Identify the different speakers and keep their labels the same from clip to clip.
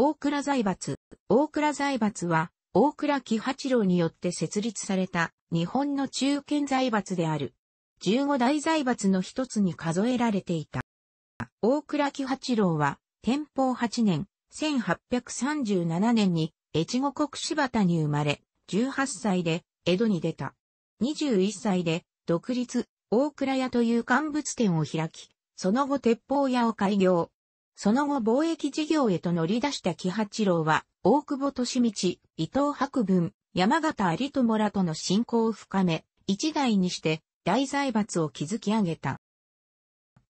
Speaker 1: 大倉財閥。大倉財閥は、大倉喜八郎によって設立された日本の中堅財閥である。15大財閥の一つに数えられていた。大倉喜八郎は、天保8年、1837年に、越後国柴田に生まれ、18歳で、江戸に出た。21歳で、独立、大倉屋という乾物店を開き、その後鉄砲屋を開業。その後貿易事業へと乗り出した喜八郎は、大久保利道、伊藤博文、山形有友らとの親交を深め、一代にして大財閥を築き上げた。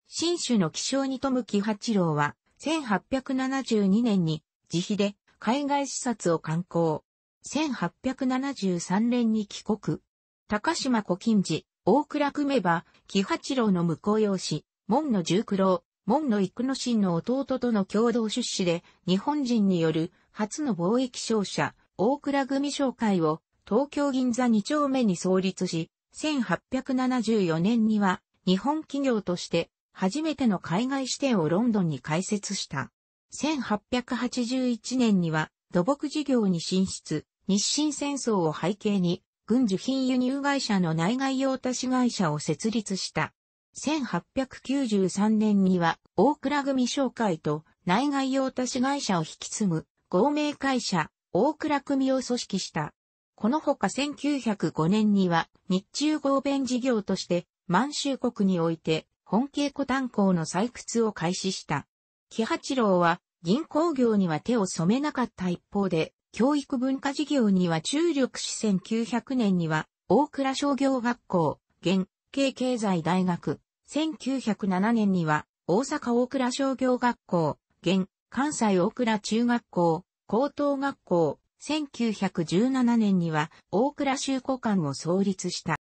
Speaker 1: 新種の気象に富む喜八郎は、1872年に自費で海外視察を観光。1873年に帰国。高島古今寺、大倉久めば、喜八郎の向こう用紙、門の十九郎、門の幾野心の弟との共同出資で、日本人による初の貿易商社、大倉組商会を東京銀座2丁目に創立し、1874年には日本企業として初めての海外支店をロンドンに開設した。1881年には土木事業に進出、日清戦争を背景に軍需品輸入会社の内外用足会社を設立した。1893年には大倉組商会と内外用足し会社を引き継ぐ合名会社大倉組を組織した。このほか1905年には日中合弁事業として満州国において本稽古炭鉱の採掘を開始した。木八郎は銀行業には手を染めなかった一方で教育文化事業には注力し1900年には大倉商業学校、現、経経済大学、1907年には、大阪大倉商業学校、現、関西大倉中学校、高等学校、1917年には大倉修古館を創立した。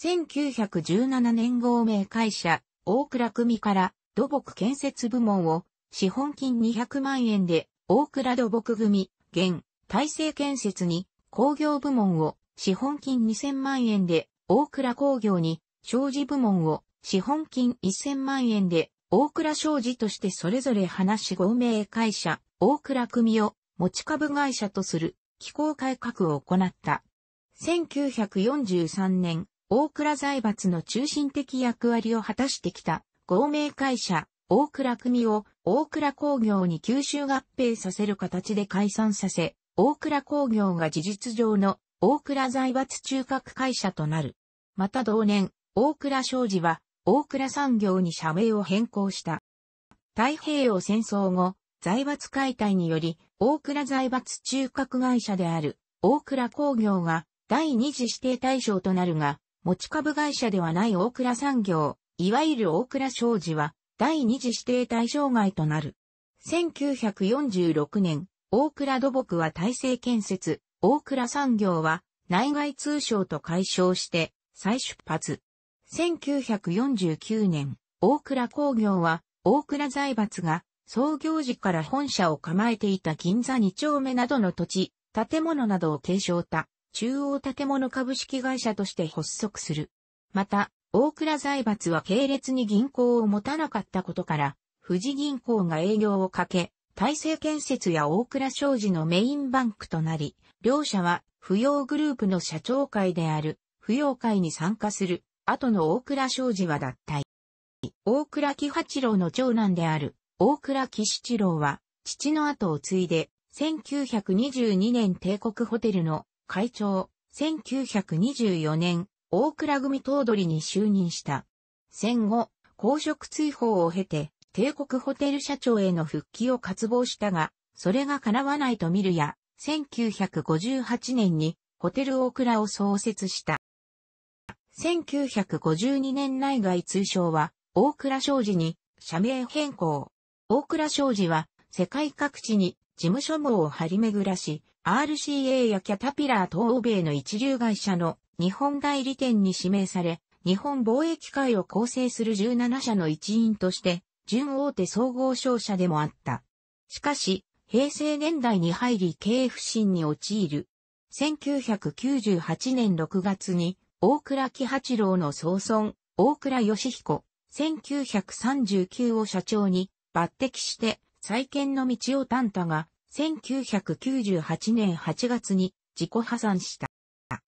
Speaker 1: 1917年号名会社、大倉組から土木建設部門を資本金200万円で大倉土木組、現、大成建設に工業部門を資本金2000万円で大倉工業に商事部門を資本金1000万円で大倉商事としてそれぞれ話し合名会社、大倉組を持ち株会社とする機構改革を行った。1943年、大倉財閥の中心的役割を果たしてきた合名会社、大倉組を大倉工業に吸収合併させる形で解散させ、大倉工業が事実上の大倉財閥中核会社となる。また同年、大倉商事は、大倉産業に社名を変更した。太平洋戦争後、財閥解体により、大倉財閥中核会社である、大倉工業が、第二次指定対象となるが、持ち株会社ではない大倉産業、いわゆる大倉商事は、第二次指定対象外となる。1946年、大倉土木は体制建設、大倉産業は内外通商と解消して再出発。1949年、大倉工業は、大倉財閥が、創業時から本社を構えていた銀座2丁目などの土地、建物などを継承た、中央建物株式会社として発足する。また、大倉財閥は系列に銀行を持たなかったことから、富士銀行が営業をかけ、大成建設や大倉商事のメインバンクとなり、両社は、扶養グループの社長会である、扶養会に参加する後の大倉商事は脱退。大倉喜八郎の長男である大倉喜七郎は、父の後を継いで、1922年帝国ホテルの会長、1924年、大倉組頭取に就任した。戦後、公職追放を経て、帝国ホテル社長への復帰を渇望したが、それが叶わないと見るや、1958年にホテル大倉を創設した。1952年内外通称は、大倉商事に社名変更。大倉商事は、世界各地に事務所網を張り巡らし、RCA やキャタピラー等欧米の一流会社の日本代理店に指名され、日本貿易会を構成する17社の一員として、準大手総合商社でもあった。しかし、平成年代に入り経営不振に陥る。1998年6月に大倉喜八郎の総孫、大倉義彦、1939を社長に抜擢して再建の道を担ったが、1998年8月に自己破産した。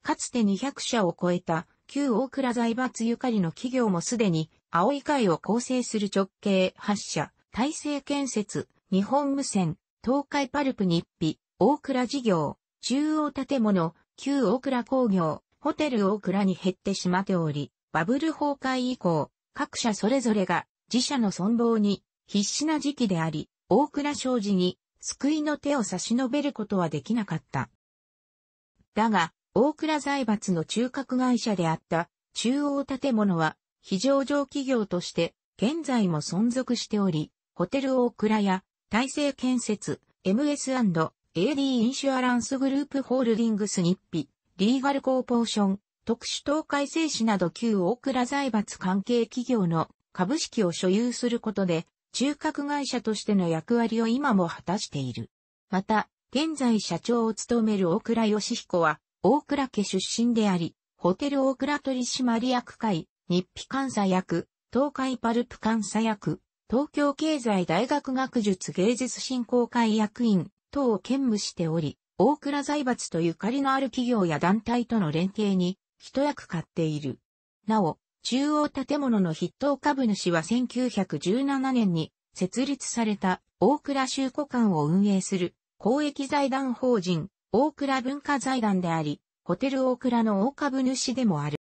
Speaker 1: かつて200社を超えた旧大倉財閥ゆかりの企業もすでに青い会を構成する直系8社、大成建設、日本無線、東海パルプ日比、大倉事業、中央建物、旧大倉工業、ホテル大倉に減ってしまっており、バブル崩壊以降、各社それぞれが自社の存亡に必死な時期であり、大倉商事に救いの手を差し伸べることはできなかった。だが、大倉財閥の中核会社であった中央建物は非常上企業として現在も存続しており、ホテル大倉や大成建設、MS&AD インシュアランスグループホールディングス日比、リーガルコーポーション、特殊東海製紙など旧大倉財閥関係企業の株式を所有することで、中核会社としての役割を今も果たしている。また、現在社長を務める大倉義彦は、大倉家出身であり、ホテル大倉取締役会、日比監査役、東海パルプ監査役、東京経済大学学術芸術振興会役員等を兼務しており、大倉財閥とゆかりのある企業や団体との連携に一役買っている。なお、中央建物の筆頭株主は1917年に設立された大倉集古館を運営する公益財団法人大倉文化財団であり、ホテル大倉の大株主でもある。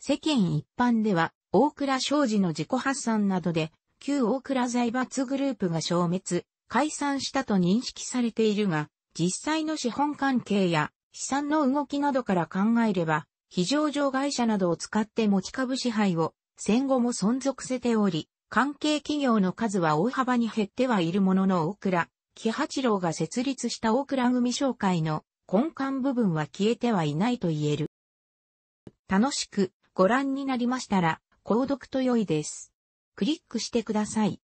Speaker 1: 世間一般では大倉商事の自己発散などで旧大倉財閥グループが消滅、解散したと認識されているが、実際の資本関係や資産の動きなどから考えれば、非上場会社などを使って持ち株支配を戦後も存続せており、関係企業の数は大幅に減ってはいるものの大倉、木八郎が設立した大倉組商会の根幹部分は消えてはいないと言える。楽しくご覧になりましたら、購読と良いです。クリックしてください。